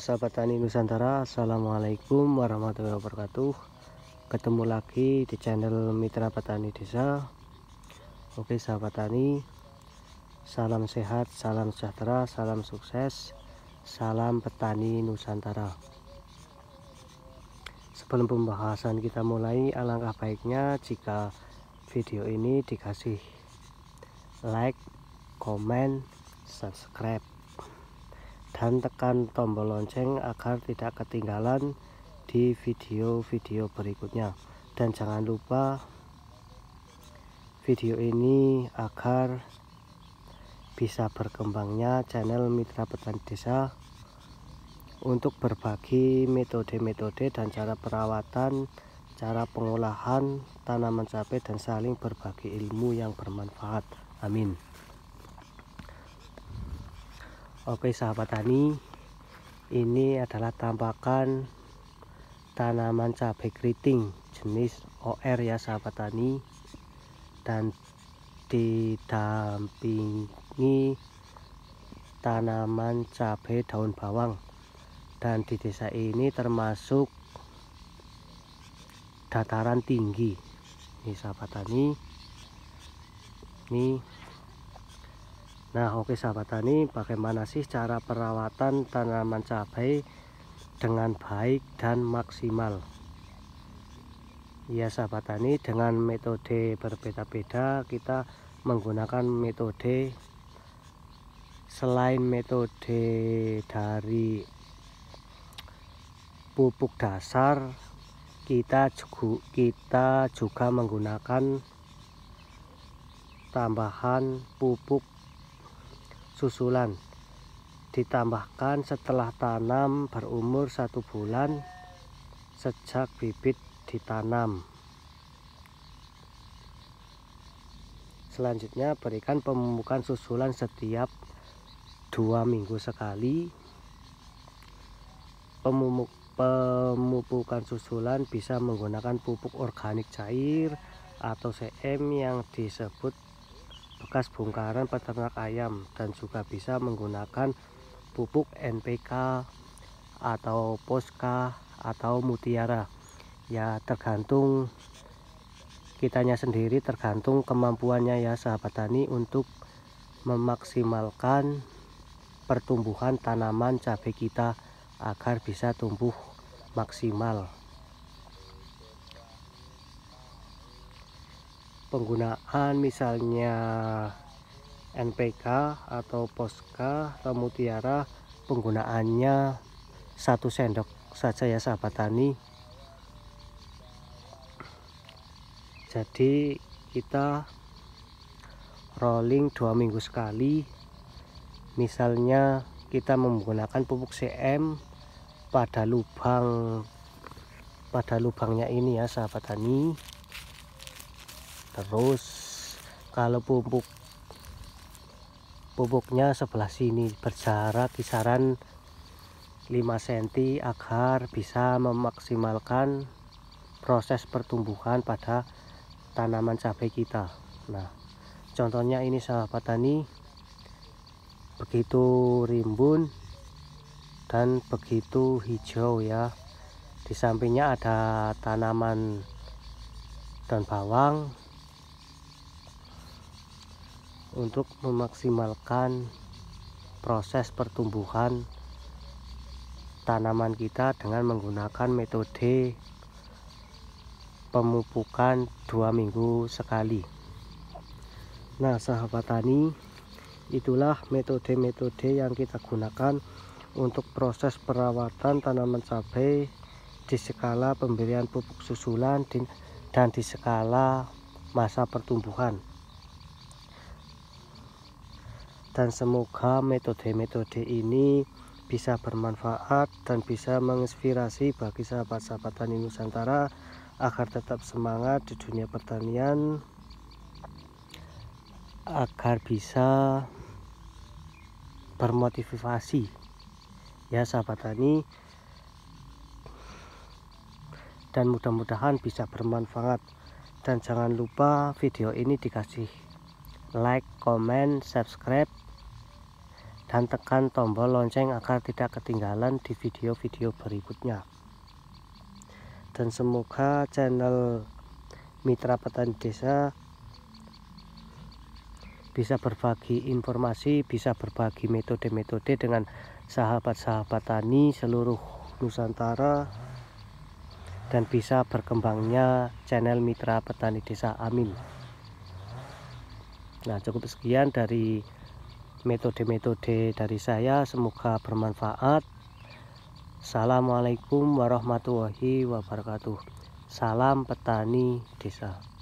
sahabat tani Nusantara Assalamualaikum warahmatullahi wabarakatuh ketemu lagi di channel Mitra Petani Desa Oke sahabat tani salam sehat salam sejahtera salam sukses salam petani Nusantara sebelum pembahasan kita mulai alangkah baiknya jika video ini dikasih like, komen, subscribe dan tekan tombol lonceng agar tidak ketinggalan di video-video berikutnya dan jangan lupa video ini agar bisa berkembangnya channel Mitra Petani Desa untuk berbagi metode-metode dan cara perawatan cara pengolahan tanaman cabai dan saling berbagi ilmu yang bermanfaat amin Oke sahabat tani ini adalah tampakan tanaman cabai keriting jenis OR ya sahabat tani dan didampingi tanaman cabai daun bawang dan di desa ini termasuk dataran tinggi ini sahabat tani ini Nah oke sahabat tani bagaimana sih cara perawatan tanaman cabai dengan baik dan maksimal Ya sahabat tani dengan metode berbeda-beda kita menggunakan metode Selain metode dari pupuk dasar kita juga, kita juga menggunakan tambahan pupuk susulan ditambahkan setelah tanam berumur satu bulan sejak bibit ditanam selanjutnya berikan pemupukan susulan setiap dua minggu sekali Pemumuk, pemupukan susulan bisa menggunakan pupuk organik cair atau CM yang disebut bekas bongkaran peternak ayam dan juga bisa menggunakan pupuk NPK atau poska atau mutiara ya tergantung kitanya sendiri tergantung kemampuannya ya sahabat tani untuk memaksimalkan pertumbuhan tanaman cabai kita agar bisa tumbuh maksimal penggunaan misalnya NPK atau Poska atau Mutiara penggunaannya satu sendok saja ya sahabat tani jadi kita rolling dua minggu sekali misalnya kita menggunakan pupuk CM pada lubang pada lubangnya ini ya sahabat tani terus kalau pupuk pupuknya sebelah sini berjarak kisaran 5 cm agar bisa memaksimalkan proses pertumbuhan pada tanaman cabai kita nah contohnya ini sahabat tani begitu rimbun dan begitu hijau ya di sampingnya ada tanaman daun bawang untuk memaksimalkan proses pertumbuhan tanaman kita dengan menggunakan metode pemupukan dua minggu sekali nah sahabat tani itulah metode-metode yang kita gunakan untuk proses perawatan tanaman cabai di skala pemberian pupuk susulan dan di skala masa pertumbuhan dan semoga metode-metode ini bisa bermanfaat dan bisa menginspirasi bagi sahabat-sahabat tani Nusantara agar tetap semangat di dunia pertanian agar bisa bermotivasi ya sahabat tani dan mudah-mudahan bisa bermanfaat dan jangan lupa video ini dikasih like, comment, subscribe dan tekan tombol lonceng agar tidak ketinggalan di video-video berikutnya dan semoga channel Mitra Petani Desa bisa berbagi informasi, bisa berbagi metode-metode dengan sahabat-sahabat tani seluruh Nusantara dan bisa berkembangnya channel Mitra Petani Desa. Amin. Nah, cukup sekian dari metode-metode dari saya semoga bermanfaat Assalamualaikum warahmatullahi wabarakatuh Salam petani desa